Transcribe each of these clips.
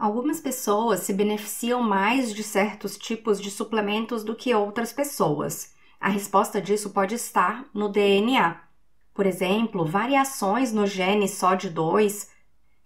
Algumas pessoas se beneficiam mais de certos tipos de suplementos do que outras pessoas. A resposta disso pode estar no DNA. Por exemplo, variações no gene SOD2,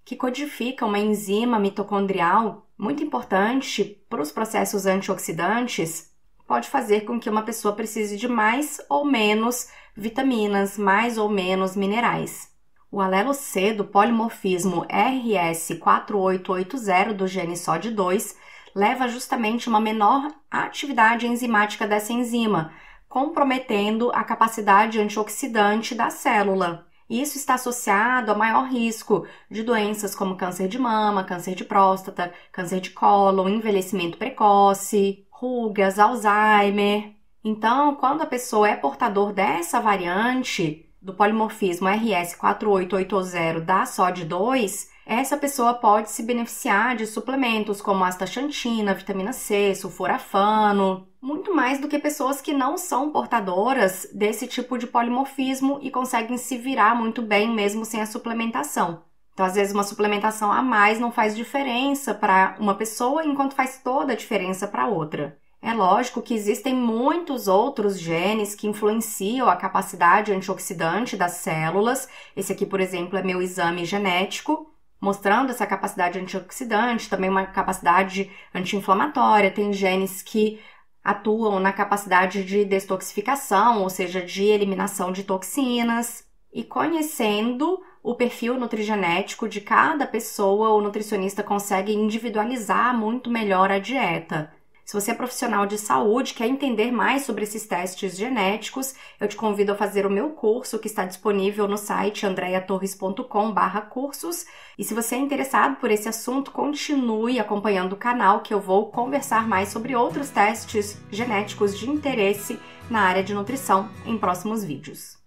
que codifica uma enzima mitocondrial muito importante para os processos antioxidantes, pode fazer com que uma pessoa precise de mais ou menos vitaminas, mais ou menos minerais. O alelo C do polimorfismo RS4880 do gene SOD2 leva justamente uma menor atividade enzimática dessa enzima, comprometendo a capacidade antioxidante da célula. Isso está associado a maior risco de doenças como câncer de mama, câncer de próstata, câncer de cólon, envelhecimento precoce, rugas, Alzheimer. Então, quando a pessoa é portador dessa variante, do polimorfismo RS4880 da SOD2, essa pessoa pode se beneficiar de suplementos como astaxantina, vitamina C, sulforafano, muito mais do que pessoas que não são portadoras desse tipo de polimorfismo e conseguem se virar muito bem mesmo sem a suplementação. Então, às vezes, uma suplementação a mais não faz diferença para uma pessoa, enquanto faz toda a diferença para outra. É lógico que existem muitos outros genes que influenciam a capacidade antioxidante das células. Esse aqui, por exemplo, é meu exame genético, mostrando essa capacidade antioxidante, também uma capacidade anti-inflamatória. Tem genes que atuam na capacidade de detoxificação, ou seja, de eliminação de toxinas. E conhecendo o perfil nutrigenético de cada pessoa, o nutricionista consegue individualizar muito melhor a dieta. Se você é profissional de saúde, quer entender mais sobre esses testes genéticos, eu te convido a fazer o meu curso que está disponível no site andreatorres.com/cursos. E se você é interessado por esse assunto, continue acompanhando o canal que eu vou conversar mais sobre outros testes genéticos de interesse na área de nutrição em próximos vídeos.